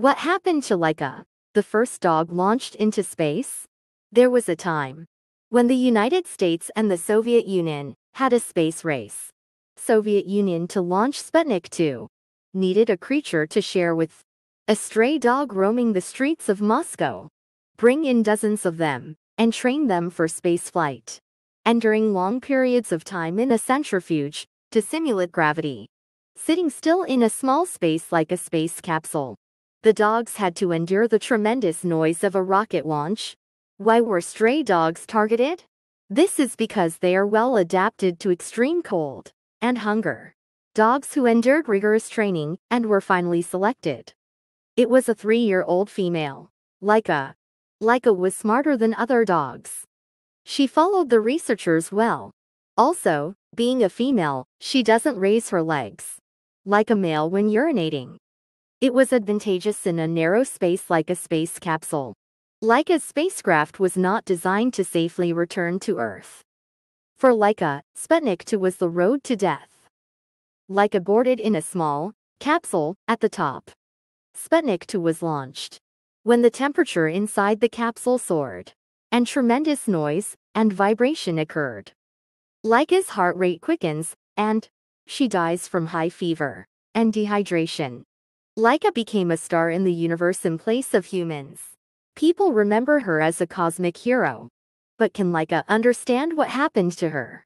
What happened to Leica, the first dog launched into space? There was a time when the United States and the Soviet Union had a space race. Soviet Union to launch Sputnik 2 needed a creature to share with a stray dog roaming the streets of Moscow. Bring in dozens of them and train them for space flight. And during long periods of time in a centrifuge to simulate gravity. Sitting still in a small space like a space capsule. The dogs had to endure the tremendous noise of a rocket launch. Why were stray dogs targeted? This is because they are well adapted to extreme cold and hunger. Dogs who endured rigorous training and were finally selected. It was a three-year-old female. Laika. Laika was smarter than other dogs. She followed the researchers well. Also, being a female, she doesn't raise her legs. Like a male when urinating. It was advantageous in a narrow space like a space capsule. Leica's spacecraft was not designed to safely return to Earth. For Leica, Sputnik 2 was the road to death. Leica boarded in a small capsule at the top. Sputnik 2 was launched. When the temperature inside the capsule soared, and tremendous noise and vibration occurred. Leica's heart rate quickens, and she dies from high fever and dehydration. Laika became a star in the universe in place of humans. People remember her as a cosmic hero. But can Laika understand what happened to her?